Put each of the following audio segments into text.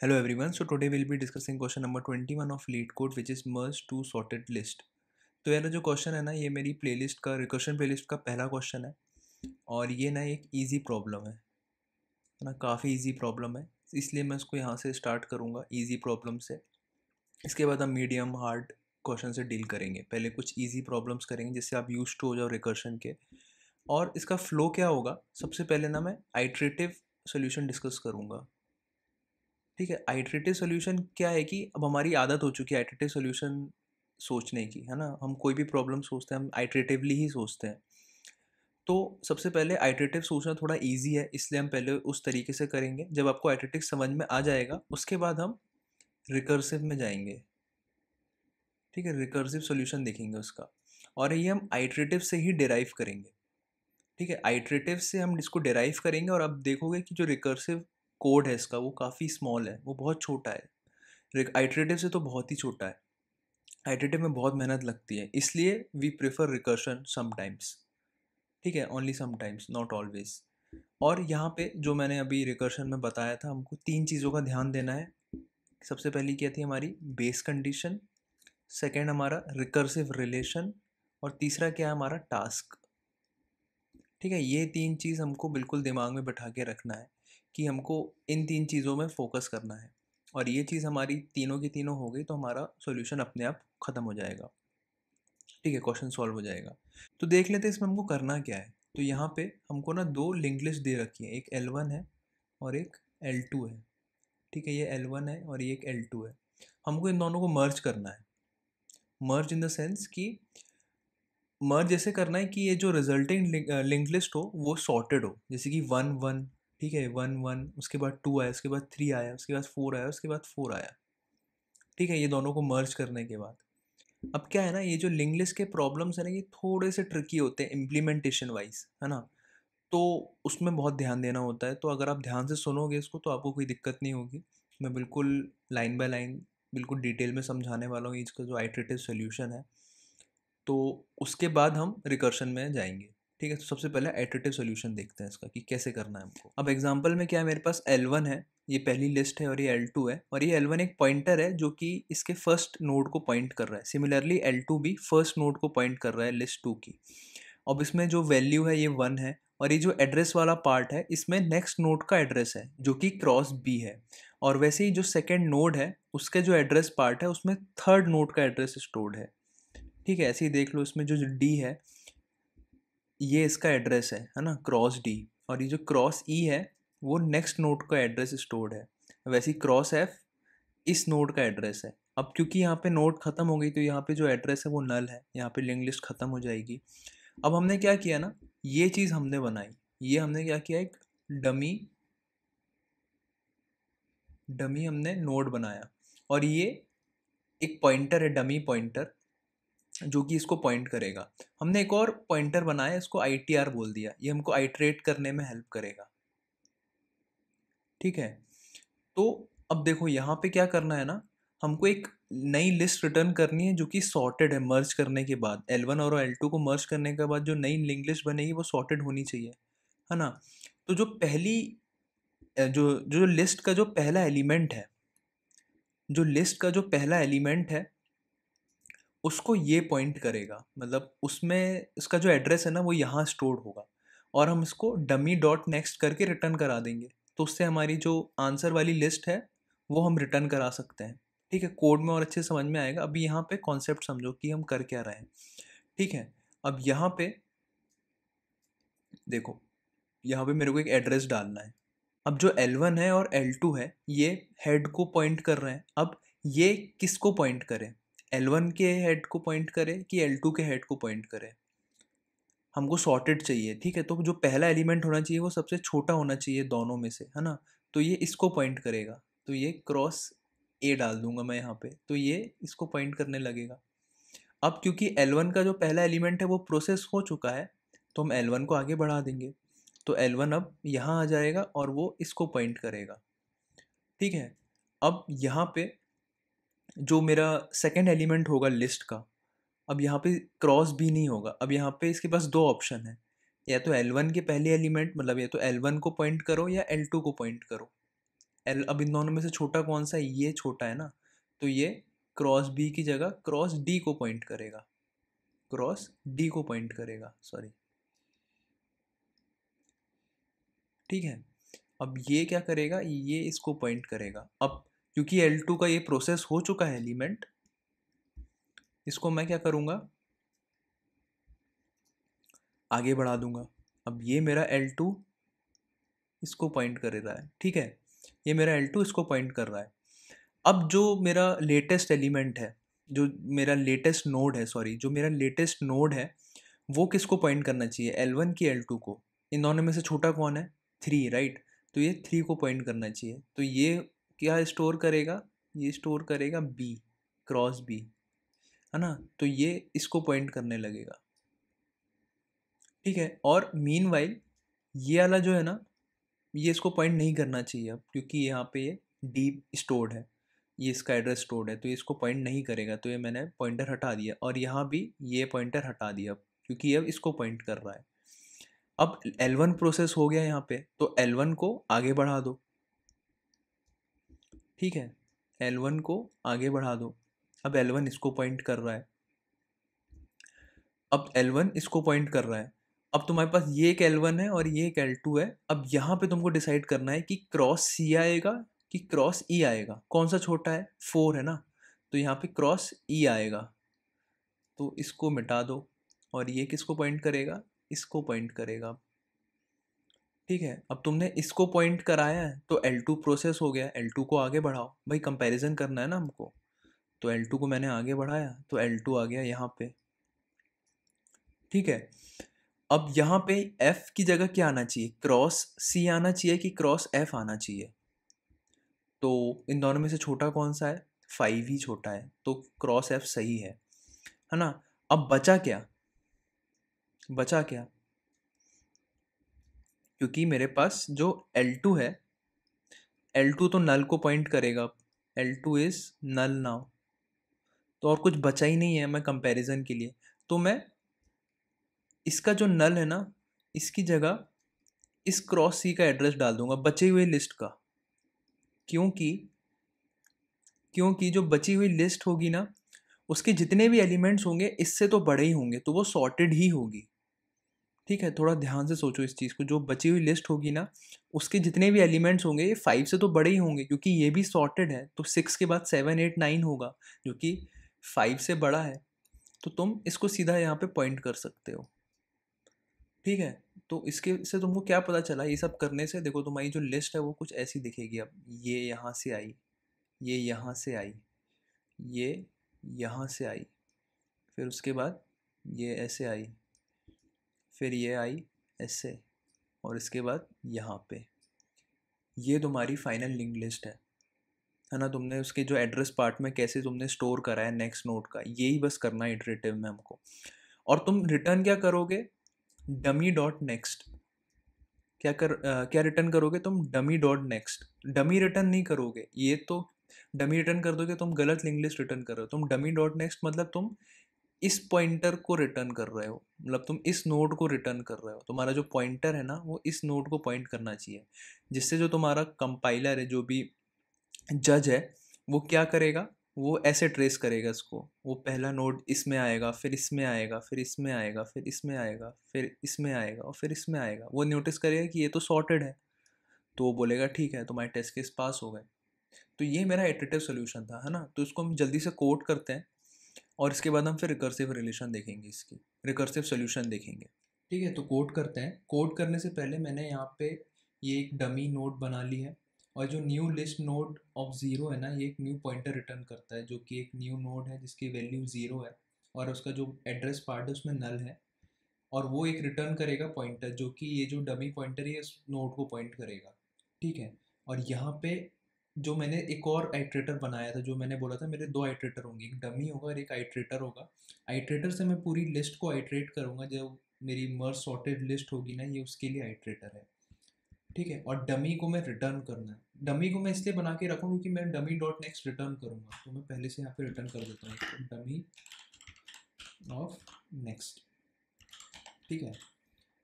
Hello everyone, so today we'll be discussing question number one of LeetCode which is merge two sorted list तो यार जो question है ना ये मेरी प्लेलिस्ट का रिकर्शन प्लेलिस्ट का पहला क्वेश्चन है और ये ना एक इजी प्रॉब्लम है ना काफ़ी इजी प्रॉब्लम है इसलिए मैं इसको यहाँ से स्टार्ट करूँगा ईजी प्रॉब्लम से इसके बाद हम मीडियम हार्ड क्वेश्चन से डील करेंगे पहले कुछ ईजी प्रॉब्लम्स करेंगे जिससे आप यूज टू हो जाओ रिकर्शन के और इसका फ्लो क्या होगा सबसे पहले ना मैं आइट्रेटिव सोल्यूशन डिस्कस करूँगा ठीक है आइट्रेटिव सोल्यूशन क्या है कि अब हमारी आदत हो चुकी है आइट्रेटिव सोल्यूशन सोचने की है ना हम कोई भी प्रॉब्लम सोचते हैं हम आइट्रेटिवली ही सोचते हैं तो सबसे पहले आइट्रेटिव सोचना थोड़ा ईजी है इसलिए हम पहले उस तरीके से करेंगे जब आपको आइट्रेटिव समझ में आ जाएगा उसके बाद हम रिकर्सिव में जाएंगे ठीक है रिकर्सिव सोल्यूशन देखेंगे उसका और ये हम आइट्रेटिव से ही डिराइव करेंगे ठीक है आइट्रेटिव से हम इसको डिराइव करेंगे और आप देखोगे कि जो रिकर्सिव कोड है इसका वो काफ़ी स्मॉल है वो बहुत छोटा है आइट्रेटिव से तो बहुत ही छोटा है आइट्रेटिव में बहुत मेहनत लगती है इसलिए वी प्रेफर रिकर्शन समटाइम्स ठीक है ओनली समटाइम्स नॉट ऑलवेज और यहाँ पे जो मैंने अभी रिकर्शन में बताया था हमको तीन चीज़ों का ध्यान देना है सबसे पहली क्या थी हमारी बेस कंडीशन सेकेंड हमारा रिकर्सिव रिलेशन और तीसरा क्या है हमारा टास्क ठीक है ये तीन चीज़ हमको बिल्कुल दिमाग में बैठा के रखना है कि हमको इन तीन चीज़ों में फोकस करना है और ये चीज़ हमारी तीनों की तीनों हो गई तो हमारा सोल्यूशन अपने आप ख़त्म हो जाएगा ठीक है क्वेश्चन सॉल्व हो जाएगा तो देख लेते हैं इसमें हमको करना क्या है तो यहाँ पे हमको ना दो लिंक लिस्ट दे रखी है एक एल वन है और एक एल टू है ठीक है ये एल वन है और ये एक एल टू है हमको इन दोनों को मर्ज करना है मर्ज इन द सेंस कि मर्ज ऐसे करना है कि ये जो रिजल्टिंग लिंक लिस्ट हो वो सॉर्टेड हो जैसे कि वन वन ठीक है वन वन उसके बाद टू आया उसके बाद थ्री आया उसके बाद फोर आया उसके बाद फोर आया ठीक है ये दोनों को मर्ज करने के बाद अब क्या है ना ये जो लिंगलिस के प्रॉब्लम्स हैं ना ये थोड़े से ट्रिकी होते हैं इम्प्लीमेंटेशन वाइज है ना तो उसमें बहुत ध्यान देना होता है तो अगर आप ध्यान से सुनोगे इसको तो आपको कोई दिक्कत नहीं होगी मैं बिल्कुल लाइन बाय लाइन बिल्कुल डिटेल में समझाने वाला हूँ इसका जो आइट्रेटिव सोल्यूशन है तो उसके बाद हम रिकर्शन में जाएंगे ठीक है तो सबसे पहले एडिटिव सोल्यूशन देखते हैं इसका कि कैसे करना है हमको अब एग्जाम्पल में क्या है मेरे पास एल है ये पहली लिस्ट है और ये एल टू है और ये एल एक पॉइंटर है जो कि इसके फर्स्ट नोड को पॉइंट कर रहा है सिमिलरली एल टू भी फर्स्ट नोड को पॉइंट कर रहा है लिस्ट टू की अब इसमें जो वैल्यू है ये वन है और ये जो एड्रेस वाला पार्ट है इसमें नेक्स्ट नोड का एड्रेस है जो कि क्रॉस बी है और वैसे ही जो सेकेंड नोड है उसके जो एड्रेस पार्ट है उसमें थर्ड नोड का एड्रेस स्टोर्ड है ठीक है ऐसे ही देख लो इसमें जो डी है ये इसका एड्रेस है है ना क्रॉस डी और ये जो क्रॉस ई e है वो नेक्स्ट नोड का एड्रेस स्टोर्ड है वैसे क्रॉस एफ इस नोड का एड्रेस है अब क्योंकि यहाँ पे नोड ख़त्म हो गई तो यहाँ पे जो एड्रेस है वो नल है यहाँ पे लिंक लिस्ट ख़त्म हो जाएगी अब हमने क्या किया ना ये चीज़ हमने बनाई ये हमने क्या किया एक डमी डमी हमने नोड बनाया और ये एक पॉइंटर है डमी पॉइंटर जो कि इसको पॉइंट करेगा हमने एक और पॉइंटर बनाया इसको आई बोल दिया ये हमको आइट्रेट करने में हेल्प करेगा ठीक है तो अब देखो यहाँ पे क्या करना है ना हमको एक नई लिस्ट रिटर्न करनी है जो कि सॉर्टेड है मर्ज करने के बाद L1 और L2 को मर्ज करने के बाद जो नई लिंक लिस्ट बनेगी वो सॉर्टेड होनी चाहिए है ना तो जो पहली जो जो लिस्ट का जो पहला एलिमेंट है जो लिस्ट का जो पहला एलिमेंट है उसको ये पॉइंट करेगा मतलब उसमें उसका जो एड्रेस है ना वो यहाँ स्टोर होगा और हम इसको डमी डॉट नेक्स्ट करके रिटर्न करा देंगे तो उससे हमारी जो आंसर वाली लिस्ट है वो हम रिटर्न करा सकते हैं ठीक है कोड में और अच्छे समझ में आएगा अभी यहाँ पे कॉन्सेप्ट समझो कि हम कर क्या रहे हैं ठीक है अब यहाँ पे देखो यहाँ पे मेरे को एक एड्रेस डालना है अब जो L1 है और L2 है ये हेड को पॉइंट कर रहे हैं अब ये किसको पॉइंट करें एल वन के हेड को पॉइंट करे कि एल टू के हेड को पॉइंट करे हमको सॉर्टेड चाहिए ठीक है तो जो पहला एलिमेंट होना चाहिए वो सबसे छोटा होना चाहिए दोनों में से है ना तो ये इसको पॉइंट करेगा तो ये क्रॉस ए डाल दूंगा मैं यहाँ पे तो ये इसको पॉइंट करने लगेगा अब क्योंकि एल वन का जो पहला एलिमेंट है वो प्रोसेस हो चुका है तो हम एल वन को आगे बढ़ा देंगे तो एल वन अब यहाँ आ जाएगा और वो इसको पॉइंट करेगा ठीक है अब यहाँ पे जो मेरा सेकेंड एलिमेंट होगा लिस्ट का अब यहाँ पे क्रॉस भी नहीं होगा अब यहाँ पे इसके पास दो ऑप्शन है या तो एल वन के पहले एलिमेंट मतलब या तो एल वन को पॉइंट करो या एल टू को पॉइंट करो एल अब इन दोनों में से छोटा कौन सा है ये छोटा है ना तो ये क्रॉस बी की जगह क्रॉस डी को पॉइंट करेगा क्रॉस डी को पॉइंट करेगा सॉरी ठीक है अब ये क्या करेगा ये इसको पॉइंट करेगा अब क्योंकि एल टू का ये प्रोसेस हो चुका है एलिमेंट इसको मैं क्या करूँगा आगे बढ़ा दूंगा अब ये मेरा एल टू इसको पॉइंट कर रहा है ठीक है ये मेरा एल टू इसको पॉइंट कर रहा है अब जो मेरा लेटेस्ट एलिमेंट है जो मेरा लेटेस्ट नोड है सॉरी जो मेरा लेटेस्ट नोड है वो किसको पॉइंट करना चाहिए एल वन की एल टू को इन दोनों में से छोटा कौन है थ्री राइट तो ये थ्री को पॉइंट करना चाहिए तो ये क्या स्टोर करेगा ये स्टोर करेगा बी क्रॉस बी है ना तो ये इसको पॉइंट करने लगेगा ठीक है और मीन वाइल ये वाला जो है ना ये इसको पॉइंट नहीं करना चाहिए अब क्योंकि यहाँ पे ये डीप स्टोर्ड है ये इसका एड्रेस स्टोर्ड है तो ये इसको पॉइंट नहीं करेगा तो ये मैंने पॉइंटर हटा दिया और यहाँ भी ये पॉइंटर हटा दिया अब क्योंकि अब इसको पॉइंट कर रहा है अब L1 प्रोसेस हो गया यहाँ पे तो L1 को आगे बढ़ा दो ठीक है एल वन को आगे बढ़ा दो अब एल वन इसको पॉइंट कर रहा है अब एल वन इसको पॉइंट कर रहा है अब तुम्हारे पास ये एक एल वन है और ये एक एल टू है अब यहाँ पे तुमको डिसाइड करना है कि क्रॉस सी आएगा कि क्रॉस ई e आएगा कौन सा छोटा है फोर है ना तो यहाँ पे क्रॉस ई e आएगा तो इसको मिटा दो और ये किसको पॉइंट करेगा इसको पॉइंट करेगा ठीक है अब तुमने इसको पॉइंट कराया है तो एल टू प्रोसेस हो गया एल टू को आगे बढ़ाओ भाई कंपैरिजन करना है ना हमको तो एल टू को मैंने आगे बढ़ाया तो एल टू आ गया यहाँ पे ठीक है अब यहाँ पे एफ की जगह क्या आना चाहिए क्रॉस सी आना चाहिए कि क्रॉस एफ आना चाहिए तो इन दोनों में से छोटा कौन सा है फाइव ही छोटा है तो क्रॉस एफ सही है है ना अब बचा क्या बचा क्या क्योंकि मेरे पास जो एल टू है एल टू तो नल को पॉइंट करेगा L two is null now तो और कुछ बचा ही नहीं है मैं कंपैरिजन के लिए तो मैं इसका जो नल है ना इसकी जगह इस क्रॉस सी का एड्रेस डाल दूंगा बचे हुए लिस्ट का क्योंकि क्योंकि जो बची हुई लिस्ट होगी ना उसके जितने भी एलिमेंट्स होंगे इससे तो बड़े ही होंगे तो वो सॉर्टेड ही होगी ठीक है थोड़ा ध्यान से सोचो इस चीज़ को जो बची हुई लिस्ट होगी ना उसके जितने भी एलिमेंट्स होंगे ये फाइव से तो बड़े ही होंगे क्योंकि ये भी सॉर्टेड है तो सिक्स के बाद सेवन एट नाइन होगा जो कि फाइव से बड़ा है तो तुम इसको सीधा यहाँ पे पॉइंट कर सकते हो ठीक है तो इसके से तुमको क्या पता चला ये सब करने से देखो तुम्हारी जो लिस्ट है वो कुछ ऐसी दिखेगी अब ये यहाँ से आई ये यहाँ से आई ये यहाँ से आई फिर उसके बाद ये ऐसे आई फिर ये आई ऐसे और इसके बाद यहाँ पे ये तुम्हारी फाइनल लिंक लिस्ट है है ना तुमने उसके जो एड्रेस पार्ट में कैसे तुमने स्टोर करा है नेक्स्ट नोट का यही बस करना है इटरेटिव में हमको और तुम रिटर्न क्या करोगे डमी डॉट नेक्स्ट क्या कर आ, क्या रिटर्न करोगे तुम dummy dot next dummy return नहीं करोगे ये तो डमी रिटर्न कर दोगे तुम गलत लिंक लिस्ट रिटर्न कर रहे हो तुम डमी डॉट नेक्स्ट मतलब तुम इस पॉइंटर को रिटर्न कर रहे हो मतलब तुम इस नोड को रिटर्न कर रहे हो तुम्हारा जो पॉइंटर है ना वो इस नोड को पॉइंट करना चाहिए जिससे जो तुम्हारा कंपाइलर है जो भी जज है वो क्या करेगा वो ऐसे ट्रेस करेगा इसको वो पहला नोड इसमें आएगा फिर इसमें आएगा फिर इसमें आएगा फिर इसमें आएगा फिर इसमें आएगा और फिर इसमें आएगा वो नोटिस करेगा कि ये तो सॉर्टेड है तो वो बोलेगा ठीक है तुम्हारे टेस्ट केस पास हो गए तो ये मेरा एडिटिव सोल्यूशन था है ना तो इसको हम जल्दी से कोट करते हैं और इसके बाद हम फिर रिकर्सिव रिलेशन देखेंगे इसकी रिकर्सिव सोल्यूशन देखेंगे ठीक है तो कोड करते हैं कोड करने से पहले मैंने यहाँ पे ये एक डमी नोट बना ली है और जो new list node of zero है ना ये एक न्यू पॉइंटर रिटर्न करता है जो कि एक न्यू नोट है जिसकी वैल्यू ज़ीरो है और उसका जो एड्रेस पार्ट है उसमें नल है और वो एक रिटर्न करेगा पॉइंटर जो कि ये जो डमी पॉइंटर है इस नोट को पॉइंट करेगा ठीक है और यहाँ पे जो मैंने एक और आइट्रेटर बनाया था जो मैंने बोला था मेरे दो आइट्रेटर होंगे एक डमी होगा और एक आइट्रेटर होगा आइट्रेटर से मैं पूरी लिस्ट को आइट्रेट करूँगा जो मेरी मर सॉर्टेड लिस्ट होगी ना ये उसके लिए आइट्रेटर है ठीक है और डमी को मैं रिटर्न करना है डमी को मैं इसलिए बना के रखूँ क्योंकि मैं डमी डॉट नेक्स्ट रिटर्न करूँगा तो मैं पहले से यहाँ पे रिटर्न कर देता हूँ डमी ऑफ नेक्स्ट ठीक है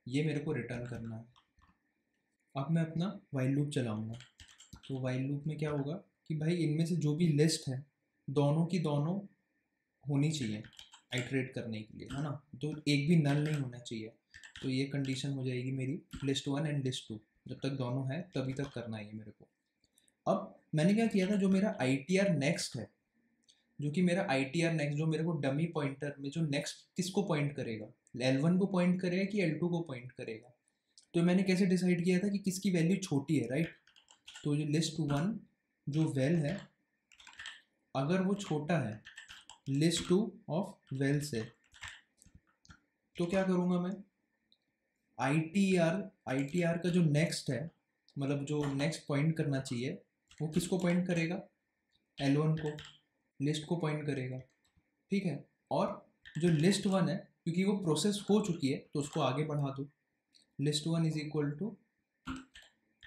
ये मेरे को रिटर्न करना है अब मैं अपना वाइल लूप चलाऊँगा तो वाइल लूप में क्या होगा कि भाई इनमें से जो भी लिस्ट है दोनों की दोनों होनी चाहिए आइट्रेट करने के लिए है ना तो एक भी नल नहीं होना चाहिए तो ये कंडीशन हो जाएगी मेरी list one and list two जब तक दोनों है तभी तक करना है ये मेरे को अब मैंने क्या किया था जो मेरा आई टी आर नेक्स्ट है जो कि मेरा आई टी आर नेक्स्ट जो मेरे को डमी पॉइंटर में जो नेक्स्ट किसको पॉइंट करेगा एल वन को पॉइंट करेगा कि एल टू को पॉइंट करेगा तो मैंने कैसे डिसाइड किया था कि किसकी वैल्यू छोटी है राइट तो ये लिस्ट वन जो वेल है अगर वो छोटा है लिस्ट टू ऑफ वेल से तो क्या करूँगा मैं I T R I T R का जो नेक्स्ट है मतलब जो नेक्स्ट पॉइंट करना चाहिए वो किसको पॉइंट करेगा एल वन को लिस्ट को पॉइंट करेगा ठीक है और जो लिस्ट वन है क्योंकि वो प्रोसेस हो चुकी है तो उसको आगे बढ़ा दो list one is equal to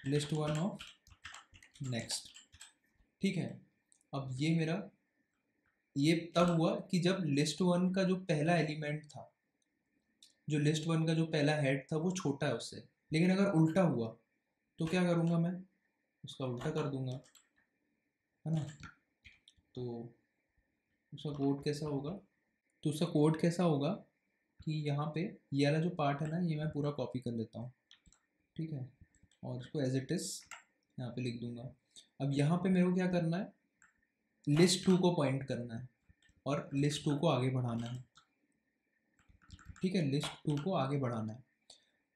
list one of next ठीक है अब ये मेरा ये तब हुआ कि जब लिस्ट वन का जो पहला एलिमेंट था जो लिस्ट वन का जो पहला हेड था वो छोटा है उससे लेकिन अगर उल्टा हुआ तो क्या करूँगा मैं उसका उल्टा कर दूँगा है ना तो उसका कोड कैसा होगा तो उसका कोड कैसा होगा कि यहाँ पे ये वाला जो पार्ट है ना ये मैं पूरा कॉपी कर लेता हूँ ठीक है और इसको एज इट इज़ यहाँ पे लिख दूंगा अब यहाँ पे मेरे को क्या करना है लिस्ट टू को पॉइंट करना है और लिस्ट टू को आगे बढ़ाना है ठीक है लिस्ट टू को आगे बढ़ाना है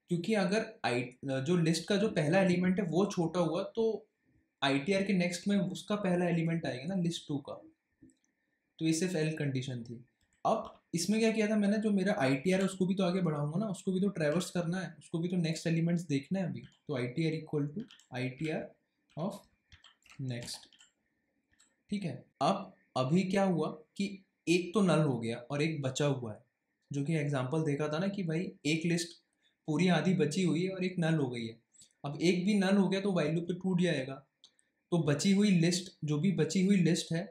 क्योंकि अगर आई जो लिस्ट का जो पहला एलिमेंट है वो छोटा हुआ तो आई के नेक्स्ट में उसका पहला एलिमेंट आएगा ना लिस्ट टू का तो ये सिर्फ एल कंडीशन थी अब इसमें क्या किया था मैंने जो मेरा आई टी आर है उसको भी तो आगे बढ़ाऊंगा ना उसको भी तो ट्रेवर्स करना है उसको भी तो नेक्स्ट एलिमेंट्स देखना है अभी तो I T R equal to I T R of next ठीक है अब अभी क्या हुआ कि एक तो नल हो गया और एक बचा हुआ है जो कि एग्जाम्पल देखा था ना कि भाई एक लिस्ट पूरी आधी बची हुई है और एक नल हो गई है अब एक भी नल हो गया तो वाइल लूप तो टूट जाएगा तो बची हुई लिस्ट जो भी बची हुई लिस्ट है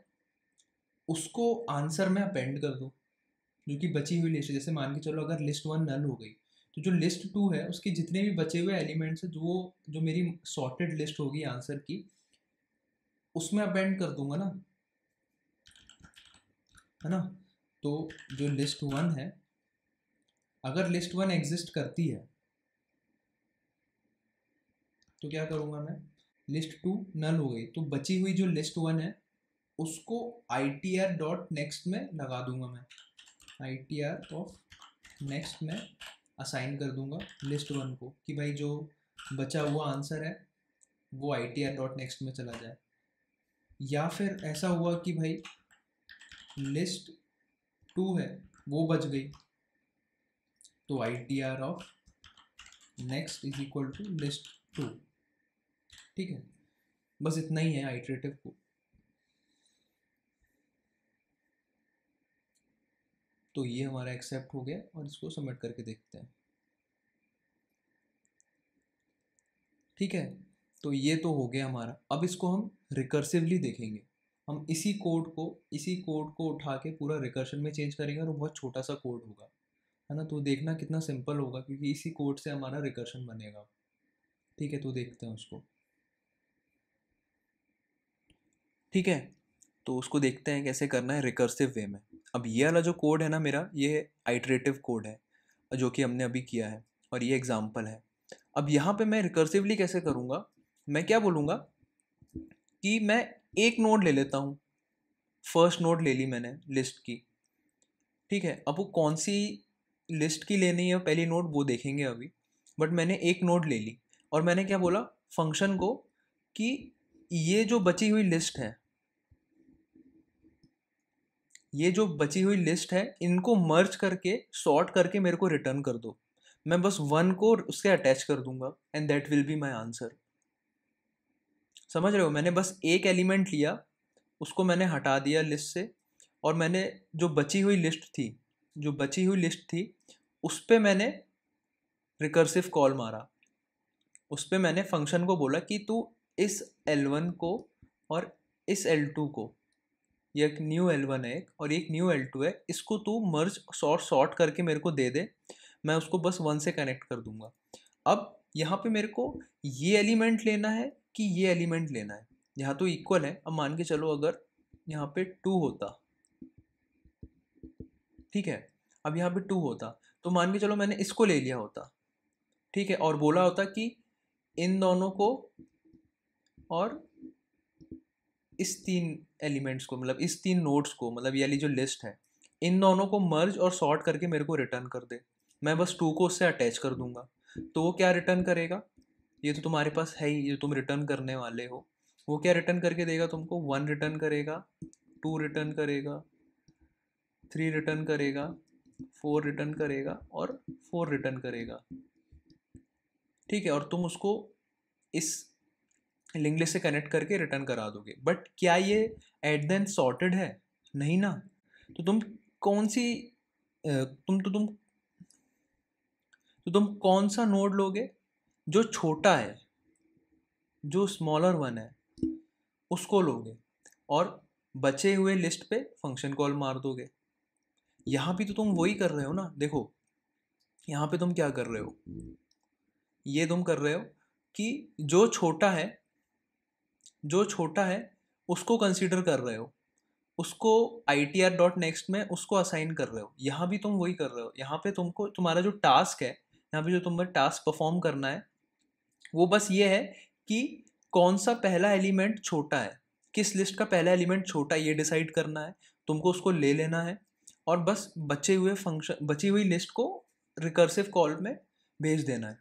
उसको आंसर में अपेंड कर दो जो कि बची हुई लिस्ट जैसे मान के चलो अगर लिस्ट वन नल हो गई तो जो लिस्ट टू है उसके जितने भी बचे हुए एलिमेंट्स हैं वो जो मेरी सॉर्टेड लिस्ट होगी आंसर की उसमें अपेंड कर दूंगा ना है ना तो जो लिस्ट वन है अगर लिस्ट वन एग्जिस्ट करती है तो क्या करूंगा मैं लिस्ट टू नल हो गई तो बची हुई जो लिस्ट वन है उसको I T R dot next में लगा दूंगा मैं I T R of next में असाइन कर दूंगा लिस्ट वन को कि भाई जो बचा हुआ आंसर है वो I T R dot next में चला जाए या फिर ऐसा हुआ कि भाई लिस्ट टू है वो बच गई तो I T R of next is equal to list two ठीक है बस इतना ही है आइट्रेटिव को तो ये हमारा एक्सेप्ट हो गया और इसको सबमिट करके देखते हैं ठीक है तो ये तो हो गया हमारा अब इसको हम रिकर्सिवली देखेंगे हम इसी कोड को इसी कोड को उठा के पूरा रिकर्शन में चेंज करेंगे और बहुत छोटा सा कोड होगा है ना तो देखना कितना सिंपल होगा क्योंकि इसी कोड से हमारा रिकर्शन बनेगा ठीक है तो देखते हैं उसको ठीक है तो उसको देखते हैं कैसे करना है रिकर्सिव वे में अब ये वाला जो कोड है ना मेरा ये आइट्रेटिव कोड है जो कि हमने अभी किया है और ये एग्ज़ाम्पल है अब यहाँ पे मैं रिकर्सिवली कैसे करूँगा मैं क्या बोलूँगा कि मैं एक नोड ले लेता हूँ फर्स्ट नोड ले ली मैंने लिस्ट की ठीक है अब वो कौन सी लिस्ट की लेनी है पहली नोड वो देखेंगे अभी बट मैंने एक नोड ले ली और मैंने क्या बोला फंक्शन को कि ये जो बची हुई लिस्ट है ये जो बची हुई लिस्ट है इनको मर्ज करके सॉर्ट करके मेरे को रिटर्न कर दो मैं बस वन को उसके अटैच कर दूंगा and that will be my answer समझ रहे हो मैंने बस एक एलिमेंट लिया उसको मैंने हटा दिया लिस्ट से और मैंने जो बची हुई लिस्ट थी जो बची हुई लिस्ट थी उस पर मैंने रिकर्सिव कॉल मारा उस पर मैंने फंक्शन को बोला कि तू इस एल वन को और इस एल टू को ये एक न्यू एल वन है एक और एक न्यू एल टू है इसको तू मर्ज शॉर्ट शॉर्ट करके मेरे को दे दे मैं उसको बस वन से कनेक्ट कर दूंगा अब यहाँ पे मेरे को ये एलिमेंट लेना है कि ये एलिमेंट लेना है यहाँ तो इक्वल है अब मान के चलो अगर यहाँ पे टू होता ठीक है अब यहाँ पे टू होता तो मान के चलो मैंने इसको ले लिया होता ठीक है और बोला होता कि इन दोनों को और इस तीन एलिमेंट्स को मतलब इस तीन नोट्स को मतलब ये जो लिस्ट है इन दोनों को मर्ज और सॉर्ट करके मेरे को रिटर्न कर दे मैं बस टू को उससे अटैच कर दूंगा तो वो क्या रिटर्न करेगा ये तो तुम्हारे पास है ही ये तुम रिटर्न करने वाले हो वो क्या रिटर्न करके देगा तुमको वन रिटर्न करेगा टू रिटर्न करेगा थ्री रिटर्न करेगा फोर रिटर्न करेगा और फोर रिटर्न करेगा ठीक है और तुम उसको इस लिंग्लिस्ट से कनेक्ट करके रिटर्न करा दोगे बट क्या ये एट देन सॉर्टेड है नहीं ना तो तुम कौन सी तुम तो तुम तो तुम कौन सा नोड लोगे जो छोटा है जो स्मॉलर वन है उसको लोगे और बचे हुए लिस्ट पे फंक्शन कॉल मार दोगे यहाँ भी तो तुम वही कर रहे हो ना देखो यहाँ पे तुम क्या कर रहे हो ये तुम कर रहे हो कि जो छोटा है जो छोटा है उसको कंसिडर कर रहे हो उसको I T R dot next में उसको असाइन कर रहे हो यहाँ भी तुम वही कर रहे हो यहाँ पे तुमको तुम्हारा जो टास्क है यहाँ पे जो तुम्हें टास्क परफॉर्म करना है वो बस ये है कि कौन सा पहला एलिमेंट छोटा है किस लिस्ट का पहला एलिमेंट छोटा है ये डिसाइड करना है तुमको उसको ले लेना है और बस बचे हुए फंक्शन बची हुई लिस्ट को रिकर्सिव कॉल में भेज देना है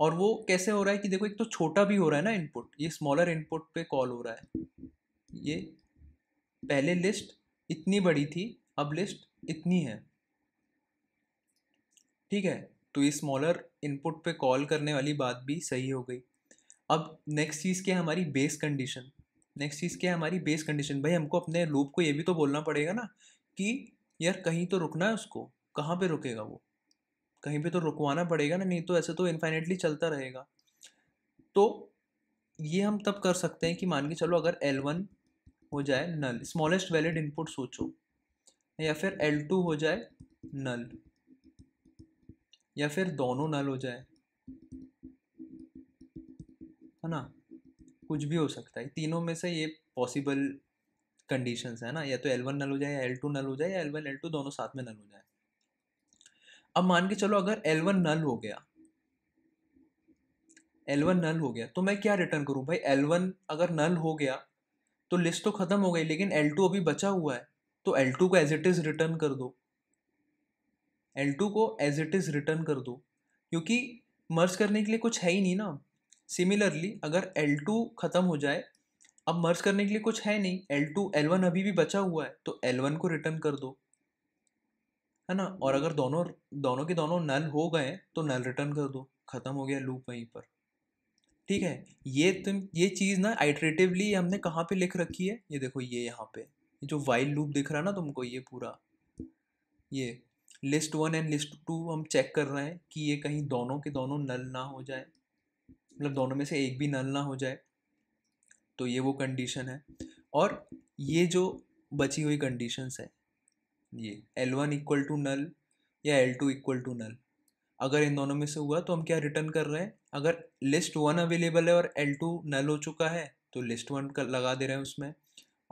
और वो कैसे हो रहा है कि देखो एक तो छोटा भी हो रहा है ना इनपुट ये स्मॉलर इनपुट पे कॉल हो रहा है ये पहले लिस्ट इतनी बड़ी थी अब लिस्ट इतनी है ठीक है तो ये स्मॉलर इनपुट पे कॉल करने वाली बात भी सही हो गई अब नेक्स्ट चीज़ क्या है हमारी बेस कंडीशन नेक्स्ट चीज़ क्या है हमारी बेस कंडीशन भाई हमको अपने लूप को ये भी तो बोलना पड़ेगा ना कि यार कहीं तो रुकना है उसको कहाँ पे रुकेगा वो कहीं पे तो रुकवाना पड़ेगा ना नहीं तो ऐसे तो इन्फाइनेटली चलता रहेगा तो ये हम तब कर सकते हैं कि मान के चलो अगर एल वन हो जाए नल स्मॉलेस्ट वैलिड इनपुट सोचो या फिर एल टू हो जाए नल या फिर दोनों नल हो जाए है ना कुछ भी हो सकता है तीनों में से ये पॉसिबल कंडीशंस है ना या तो एल वन नल हो जाए या एल टू नल हो जाए या एल वन एल टू दोनों साथ में नल हो जाए अब मान के चलो अगर एल वन नल हो गया एल वन नल हो गया तो मैं क्या रिटर्न करूँ भाई एल वन अगर नल हो गया तो लिस्ट तो ख़त्म हो गई लेकिन एल टू अभी बचा हुआ है तो एल टू को एज इट इज़ रिटर्न कर दो एल टू को एज इट इज़ रिटर्न कर दो क्योंकि मर्ज करने के लिए कुछ है ही नहीं ना सिमिलरली अगर एल टू ख़त्म हो जाए अब मर्ज करने के लिए कुछ है नहीं एल टू एल वन अभी भी बचा हुआ है तो एल वन को रिटर्न कर दो है ना और हम्म। अगर दोनों दोनों के दोनों नल हो गए तो नल रिटर्न कर दो ख़त्म हो गया लूप वहीं पर ठीक है ये तुम ये चीज़ ना आइटरेटिवली हमने कहाँ पे लिख रखी है ये देखो ये यहाँ पे जो वाइल लूप दिख रहा है ना तुमको ये पूरा ये list one and list two हम चेक कर रहे हैं कि ये कहीं दोनों के दोनों नल ना हो जाए मतलब दोनों में से एक भी नल ना हो जाए तो ये वो कंडीशन है और ये जो बची हुई कंडीशंस है ये L one equal to null या L two equal to null अगर इन दोनों में से हुआ तो हम क्या रिटर्न कर रहे हैं अगर लिस्ट वन अवेलेबल है और एल टू नल हो चुका है तो लिस्ट वन का लगा दे रहे हैं उसमें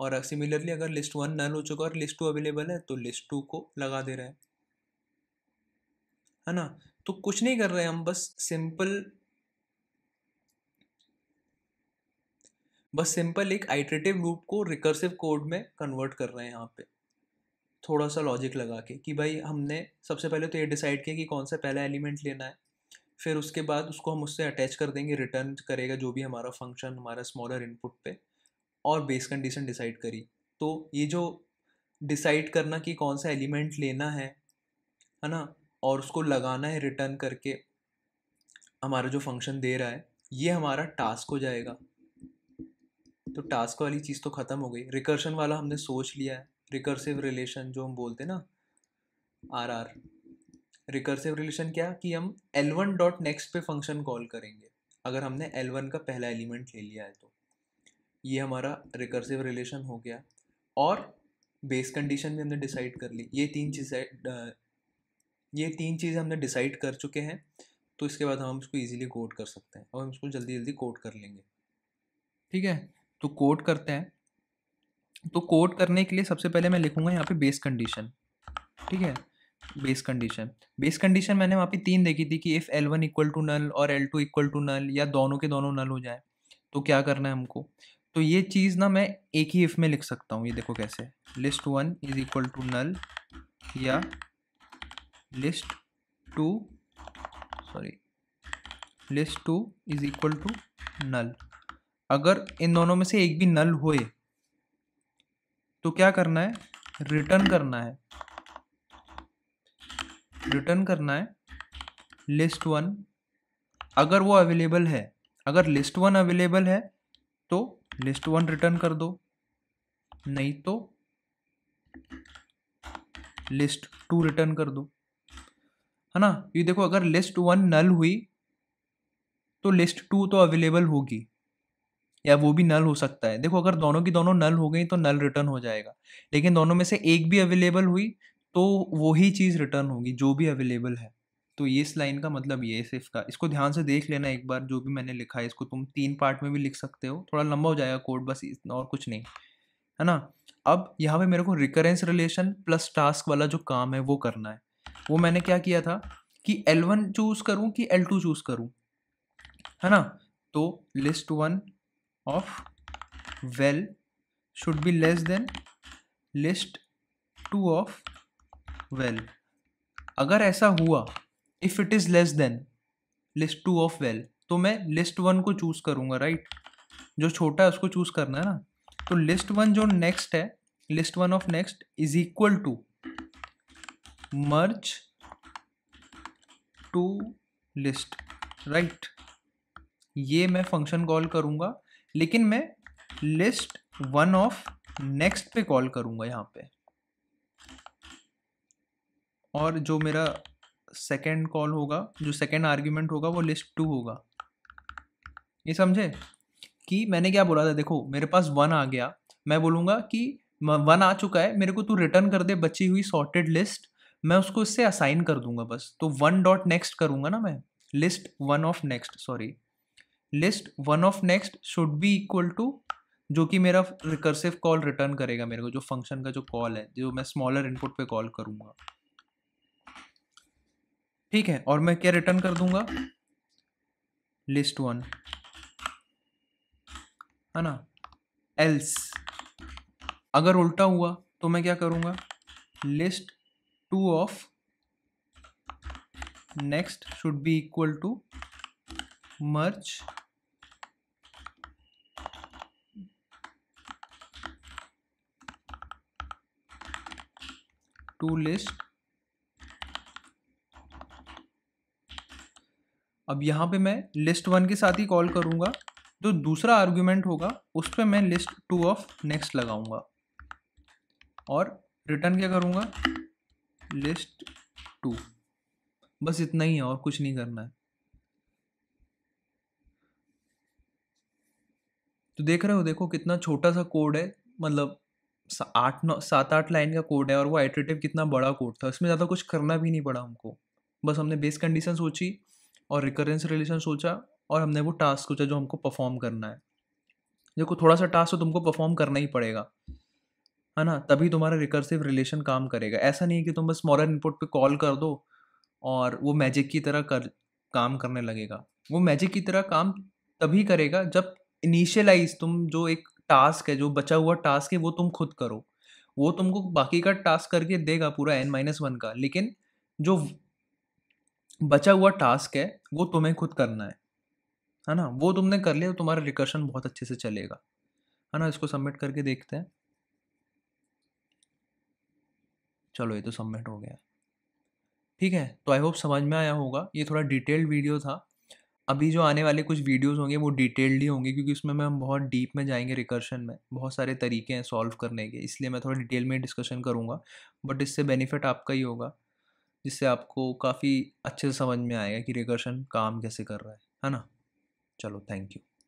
और सिमिलरली अगर लिस्ट वन नल हो चुका है और लिस्ट टू अवेलेबल है तो लिस्ट टू को लगा दे रहे हैं है ना तो कुछ नहीं कर रहे हम बस सिंपल बस सिंपल एक आइट्रेटिव लूप को रिकर्सिव कोड में कन्वर्ट कर रहे हैं यहाँ पे थोड़ा सा लॉजिक लगा के कि भाई हमने सबसे पहले तो ये डिसाइड किया कि कौन सा पहला एलिमेंट लेना है फिर उसके बाद उसको हम उससे अटैच कर देंगे रिटर्न करेगा जो भी हमारा फंक्शन हमारा स्मॉलर इनपुट पे और बेस कंडीशन डिसाइड करी तो ये जो डिसाइड करना कि कौन सा एलिमेंट लेना है है ना और उसको लगाना है रिटर्न करके हमारा जो फंक्शन दे रहा है ये हमारा टास्क हो जाएगा तो टास्क वाली चीज़ तो ख़त्म हो गई रिकर्शन वाला हमने सोच लिया है रिकर्सिव रिलेशन जो हम बोलते हैं ना आर आर रिकर्सिव रिलेशन क्या कि हम एल वन डॉट नेक्स्ट पे फंक्शन कॉल करेंगे अगर हमने एल वन का पहला एलिमेंट ले लिया है तो ये हमारा रिकर्सिव रिलेशन हो गया और बेस कंडीशन भी हमने डिसाइड कर ली ये तीन चीज़ें ये तीन चीज़ें हमने डिसाइड कर चुके हैं तो इसके बाद हम इसको ईजिली कोड कर सकते हैं और हम इसको जल्दी जल्दी कोड कर लेंगे ठीक है तो कोड करते हैं तो कोट करने के लिए सबसे पहले मैं लिखूंगा यहाँ पे बेस कंडीशन ठीक है बेस कंडीशन बेस कंडीशन मैंने वहाँ पे तीन देखी थी कि if L one equal to null और L two equal to null या दोनों के दोनों नल हो जाए तो क्या करना है हमको तो ये चीज़ ना मैं एक ही इफ़ में लिख सकता हूँ ये देखो कैसे list one is equal to null या list two sorry list two is equal to null अगर इन दोनों में से एक भी नल होए तो क्या करना है रिटर्न करना है रिटर्न करना है लिस्ट वन अगर वो अवेलेबल है अगर लिस्ट वन अवेलेबल है तो लिस्ट वन रिटर्न कर दो नहीं तो लिस्ट टू रिटर्न कर दो है ना ये देखो अगर लिस्ट वन नल हुई तो लिस्ट टू तो अवेलेबल होगी या वो भी नल हो सकता है देखो अगर दोनों की दोनों नल हो गई तो नल रिटर्न हो जाएगा लेकिन दोनों में से एक भी अवेलेबल हुई तो वही चीज़ रिटर्न होगी जो भी अवेलेबल है तो ये इस लाइन का मतलब ये है सिर्फ का इसको ध्यान से देख लेना एक बार जो भी मैंने लिखा है इसको तुम तीन पार्ट में भी लिख सकते हो थोड़ा लंबा हो जाएगा कोड बस इतना और कुछ नहीं है ना अब यहाँ पे मेरे को रिकरेंस रिलेशन प्लस टास्क वाला जो काम है वो करना है वो मैंने क्या किया था कि एल वन चूज़ करूँ कि एल टू चूज़ करूँ है ना तो list one of well should be less than list two of well अगर ऐसा हुआ if it is less than list two of well तो मैं लिस्ट वन को चूज़ करूँगा राइट जो छोटा है उसको चूज़ करना है ना तो लिस्ट वन जो नेक्स्ट है list one of next is equal to merge two list right ये मैं फंक्शन कॉल करूँगा लेकिन मैं लिस्ट वन ऑफ नेक्स्ट पे कॉल करूँगा यहाँ पे और जो मेरा सेकेंड कॉल होगा जो सेकेंड आर्ग्यूमेंट होगा वो लिस्ट टू होगा ये समझे कि मैंने क्या बोला था देखो मेरे पास वन आ गया मैं बोलूँगा कि वन आ चुका है मेरे को तू रिटर्न कर दे बची हुई सॉर्टेड लिस्ट मैं उसको इससे असाइन कर दूंगा बस तो वन डॉट नेक्स्ट करूंगा ना मैं list one of next sorry list one of next should be equal to जो कि मेरा रिकर्सिव कॉल रिटर्न करेगा मेरे को जो फंक्शन का जो कॉल है जो मैं स्मॉलर इनपुट पे कॉल करूंगा ठीक है और मैं क्या रिटर्न कर दूंगा लिस्ट वन है ना एल्स अगर उल्टा हुआ तो मैं क्या करूंगा list two of next should be equal to merge two list अब यहाँ पे मैं लिस्ट वन के साथ ही कॉल करूँगा जो दूसरा आर्ग्यूमेंट होगा उस पर मैं लिस्ट टू ऑफ नेक्स्ट लगाऊंगा और रिटर्न क्या करूँगा लिस्ट टू बस इतना ही है और कुछ नहीं करना है तो देख रहे हो देखो कितना छोटा सा कोड है मतलब आठ नौ सात आठ लाइन का कोड है और वो आइट्रेटिव कितना बड़ा कोड था इसमें ज़्यादा कुछ करना भी नहीं पड़ा हमको बस हमने बेस कंडीशन सोची और रिकरेंस रिलेशन सोचा और हमने वो टास्क सोचा जो हमको परफॉर्म करना है देखो थोड़ा सा टास्क तो तुमको परफॉर्म करना ही पड़ेगा है ना तभी तुम्हारा रिकर्सिव रिलेशन काम करेगा ऐसा नहीं है कि तुम बस मॉरल इनपुट पे कॉल कर दो और वो मैजिक की तरह कर काम करने लगेगा वो मैजिक की तरह काम तभी करेगा जब इनिशियलाइज तुम जो एक टास्क है जो बचा हुआ टास्क है वो तुम खुद करो वो तुमको बाकी का टास्क करके देगा पूरा एन माइनस वन का लेकिन जो बचा हुआ टास्क है वो तुम्हें खुद करना है है ना वो तुमने कर लिया तो तुम्हारा रिकर्शन बहुत अच्छे से चलेगा है ना इसको सबमिट करके देखते हैं चलो ये तो सबमिट हो गया ठीक है तो आई होप समझ में आया होगा ये थोड़ा डिटेल्ड वीडियो था अभी जो आने वाले कुछ वीडियोस होंगे वो डिटेल्ड ही होंगे क्योंकि उसमें हम बहुत डीप में जाएंगे रिकर्शन में बहुत सारे तरीके हैं सॉल्व करने के इसलिए मैं थोड़ा डिटेल में डिस्कशन करूँगा बट इससे बेनिफिट आपका ही होगा जिससे आपको काफ़ी अच्छे से समझ में आएगा कि रिकर्शन काम कैसे कर रहा है है ना चलो थैंक यू